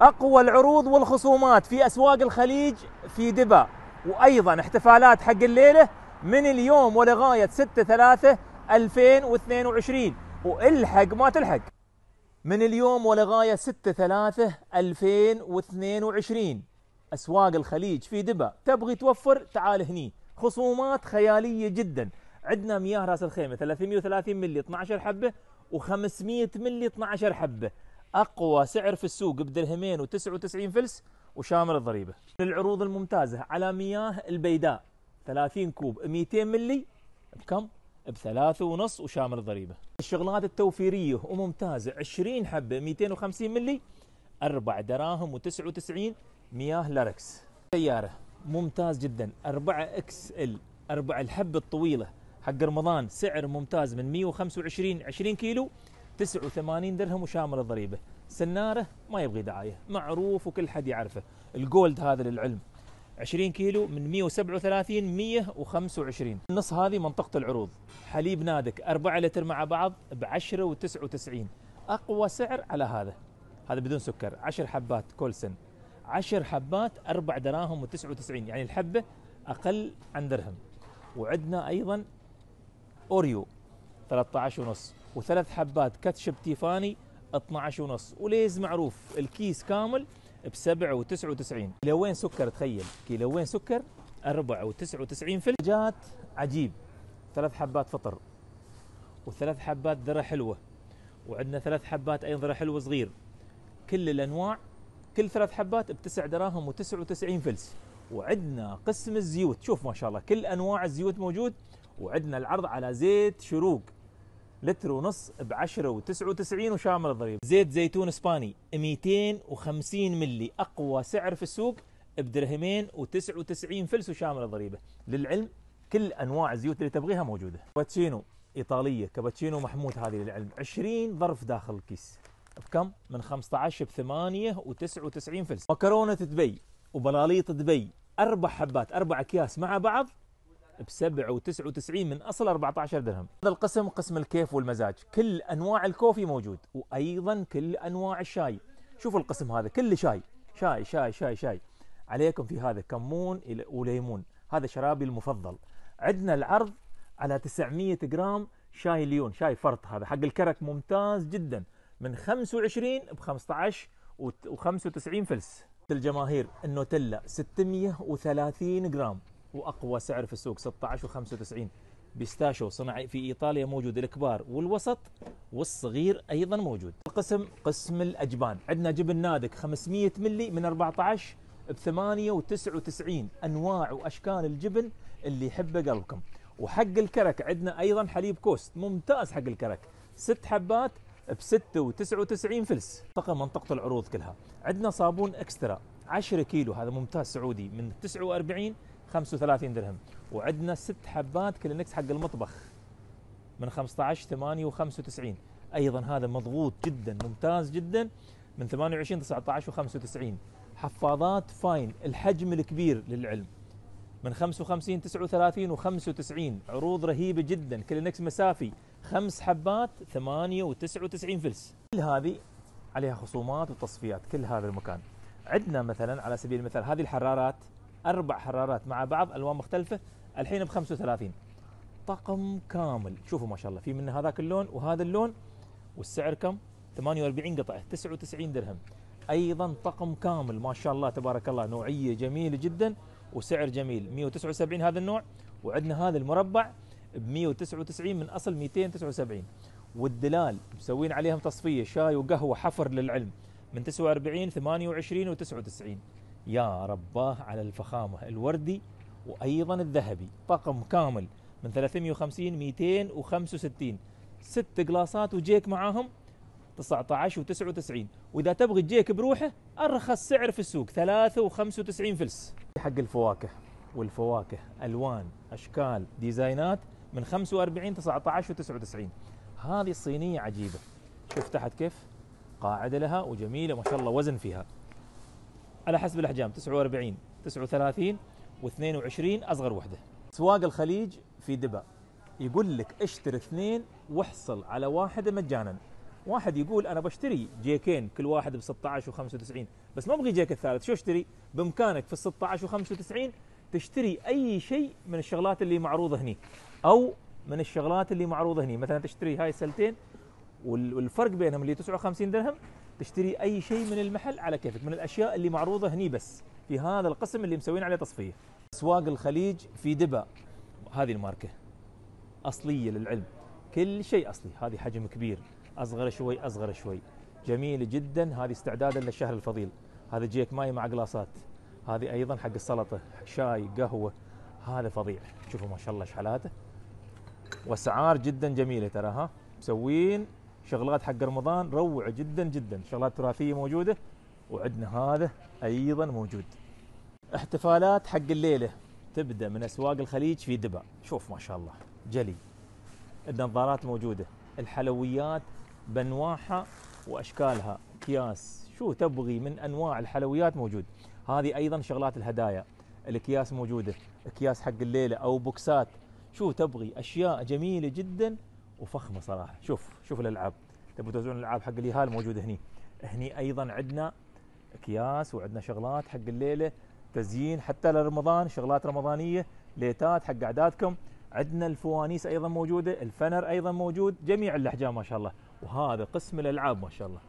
اقوى العروض والخصومات في اسواق الخليج في دبا وايضا احتفالات حق الليله من اليوم ولغايه 6 3 2022 والحق ما تلحق من اليوم ولغايه 6 3 2022 اسواق الخليج في دبا تبغي توفر تعال هني خصومات خياليه جدا عندنا مياه راس الخيمه 330 ملي 12 حبه و500 ملي 12 حبه أقوى سعر في السوق بدرهمين و99 فلس وشامل الضريبة العروض الممتازة على مياه البيداء 30 كوب 200 ملي بكم؟ بثلاثة ونص وشامل الضريبة الشغلات التوفيرية وممتازة 20 حبة 250 ملي 4 دراهم و99 مياه لاركس سيارة ممتاز جدا 4 اكس ال 4 الحبة الطويلة حق رمضان سعر ممتاز من 125 20 كيلو 89 درهم وشامل الضريبه سناره ما يبغي دعايه معروف وكل حد يعرفه الجولد هذا للعلم 20 كيلو من 137 125 النص هذه منطقه العروض حليب نادك 4 لتر مع بعض ب 10 و99 اقوى سعر على هذا هذا بدون سكر 10 حبات كولسن 10 حبات 4 دراهم و99 يعني الحبه اقل عن درهم وعندنا ايضا اوريو 13 ونص وثلاث حبات كاتشب تيفاني 12 ونص وليز معروف الكيس كامل ب 7.99 كيلوين سكر تخيل كيلوين سكر 94 فل جات عجيب ثلاث حبات فطر وثلاث حبات ذره حلوه وعندنا ثلاث حبات ايضا ذره حلوه صغير كل الانواع كل ثلاث حبات بتسع دراهم و99 فلس وعندنا قسم الزيوت شوف ما شاء الله كل انواع الزيوت موجود وعندنا العرض على زيت شروق لتر ونص ب 10 و99 وشامل الضريبه زيت زيتون اسباني 250 ملي اقوى سعر في السوق بدرهمين و99 فلس وشامل الضريبه للعلم كل انواع الزيوت اللي تبغيها موجوده كابتشينو ايطاليه كابتشينو محمود هذه للعلم 20 ظرف داخل الكيس بكم من 15 ب 8 و99 فلس مكرونه دبي وبلاليط دبي اربع حبات اربع اكياس مع بعض ب 97 من اصل 14 درهم هذا القسم قسم الكيف والمزاج كل انواع الكوفي موجود وايضا كل انواع الشاي شوفوا القسم هذا كله شاي شاي شاي شاي شاي عليكم في هذا كمون وليمون هذا شرابي المفضل عندنا العرض على 900 جرام شاي ليون شاي فرط هذا حق الكرك ممتاز جدا من 25 ب 15 و95 فلس الجماهير النوتيلا 630 جرام واقوى سعر في السوق 16 و95 صناعي في ايطاليا موجود الكبار والوسط والصغير ايضا موجود القسم قسم الاجبان عندنا جبن نادك 500 ملي من 14 ب 98 انواع واشكال الجبن اللي يحبه قلبكم وحق الكرك عندنا ايضا حليب كوست ممتاز حق الكرك ست حبات ب 99 فلس منطقه منطقه العروض كلها عندنا صابون اكسترا 10 كيلو هذا ممتاز سعودي من 49 35 درهم وعندنا ست حبات كلينكس حق المطبخ من 15 8 و95 ايضا هذا مضغوط جدا ممتاز جدا من 28 19 و95 حفاضات فاين الحجم الكبير للعلم من 55 39 و95 عروض رهيبه جدا كلينكس مسافي خمس حبات 8 و99 فلس كل هذه عليها خصومات وتصفيات كل هذا المكان عندنا مثلا على سبيل المثال هذه الحرارات اربع حرارات مع بعض الوان مختلفه الحين ب 35 طقم كامل شوفوا ما شاء الله في منه هذاك اللون وهذا اللون والسعر كم 48 قطعه 99 درهم ايضا طقم كامل ما شاء الله تبارك الله نوعيه جميله جدا وسعر جميل 179 هذا النوع وعندنا هذا المربع ب 199 من اصل 279 والدلال مسوين عليهم تصفيه شاي وقهوه حفر للعلم من 49 28 و99 يا رباه على الفخامة الوردي وأيضا الذهبي طقم كامل من 350 265 ست قلاصات وجيك معاهم 19 و99 وإذا تبغي الجيك بروحه أرخص سعر في السوق 395 فلس حق الفواكه والفواكه ألوان أشكال ديزاينات من 45 19 و99 هذه الصينية عجيبة شوف تحت كيف قاعدة لها وجميلة ما شاء الله وزن فيها على حسب الاحجام 49 39 و22 اصغر وحده سواق الخليج في دبا يقول لك اشتر اثنين واحصل على واحده مجانا واحد يقول انا بشتري جيكين كل واحد ب 16 و95 بس ما ابغي جيك الثالث شو اشتري بامكانك في ال 16 و95 تشتري اي شيء من الشغلات اللي معروضه هني او من الشغلات اللي معروضه هني مثلا تشتري هاي السلتين والفرق بينهم اللي 59 درهم تشتري اي شيء من المحل على كيفك من الاشياء اللي معروضه هني بس في هذا القسم اللي مسوين عليه تصفيه اسواق الخليج في دبا هذه الماركه اصليه للعلم كل شيء اصلي هذه حجم كبير اصغر شوي اصغر شوي جميل جدا هذه استعدادا للشهر الفضيل هذا جيك ماي مع قلاصات هذه ايضا حق السلطه شاي قهوه هذا فظيع شوفوا ما شاء الله شحالاته واسعار جدا جميله ترى ها مسوين شغلات حق رمضان روعه جدا جدا شغلات تراثيه موجوده وعندنا هذا ايضا موجود احتفالات حق الليله تبدا من اسواق الخليج في دبا شوف ما شاء الله جلي النظارات موجوده الحلويات بانواعها واشكالها اكياس شو تبغي من انواع الحلويات موجود هذه ايضا شغلات الهدايا الاكياس موجوده اكياس حق الليله او بوكسات شو تبغي اشياء جميله جدا وفخمه صراحه شوف شوف الالعاب تبوا توزعون الالعاب حق اليهال موجوده هني هني ايضا عندنا اكياس وعندنا شغلات حق الليله تزيين حتى لرمضان شغلات رمضانيه ليتات حق اعدادكم عندنا الفوانيس ايضا موجوده الفنر ايضا موجود جميع الاحجام ما شاء الله وهذا قسم الالعاب ما شاء الله